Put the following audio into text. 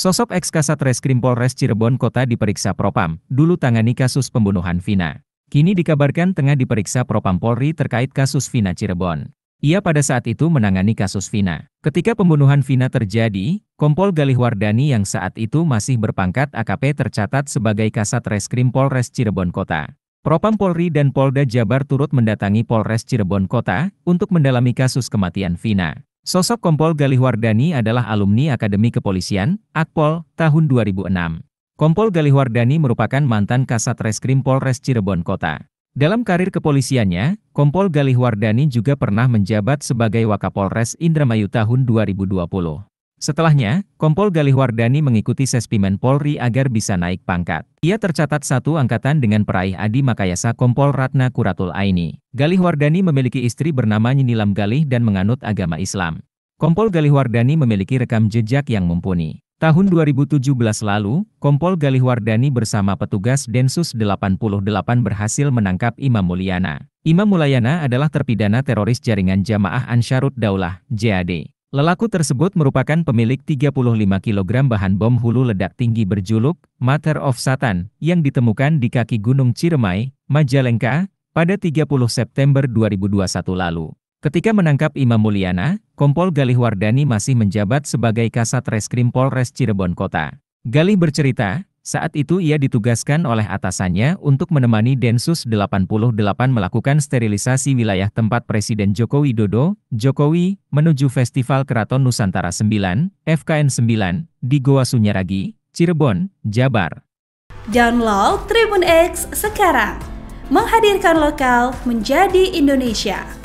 Sosok ex Kasat Reskrim Polres Cirebon Kota diperiksa Propam, dulu tangani kasus pembunuhan Vina. Kini dikabarkan tengah diperiksa Propam Polri terkait kasus Vina Cirebon. Ia pada saat itu menangani kasus Vina. Ketika pembunuhan Vina terjadi, Kompol Galih Wardani yang saat itu masih berpangkat AKP tercatat sebagai Kasat Reskrim Polres Cirebon Kota. Propam Polri dan Polda Jabar turut mendatangi Polres Cirebon Kota untuk mendalami kasus kematian Vina. Sosok Kompol Galih Wardani adalah alumni Akademi Kepolisian, Akpol, tahun 2006. Kompol Galih Wardani merupakan mantan Kasat Reskrim Polres Cirebon Kota. Dalam karir kepolisiannya, Kompol Galih Wardani juga pernah menjabat sebagai Wakapolres Indramayu tahun 2020. Setelahnya, Kompol Galih Wardani mengikuti Sespimen Polri agar bisa naik pangkat. Ia tercatat satu angkatan dengan peraih Adi Makayasa Kompol Ratna Kuratul Aini. Galih Wardani memiliki istri bernama Nyinilam Galih dan menganut agama Islam. Kompol Galih Wardani memiliki rekam jejak yang mumpuni. Tahun 2017 lalu, Kompol Galih Wardani bersama petugas Densus 88 berhasil menangkap Imam Mulyana. Imam Mulyana adalah terpidana teroris jaringan Jamaah Ansharut Daulah, JAD. Lelaku tersebut merupakan pemilik 35 kg bahan bom hulu ledak tinggi berjuluk Matter of Satan yang ditemukan di kaki Gunung Ciremai, Majalengka, pada 30 September 2021 lalu. Ketika menangkap Imam Mulyana, Kompol Galih Wardani masih menjabat sebagai Kasat Reskrim Polres Cirebon Kota. Galih bercerita, saat itu ia ditugaskan oleh atasannya untuk menemani Densus 88 melakukan sterilisasi wilayah tempat Presiden Joko Widodo, Jokowi, menuju Festival Keraton Nusantara 9, FKN 9, di Goa Sunyaragi, Cirebon, Jabar. Download Tribun X sekarang. Menghadirkan lokal menjadi Indonesia.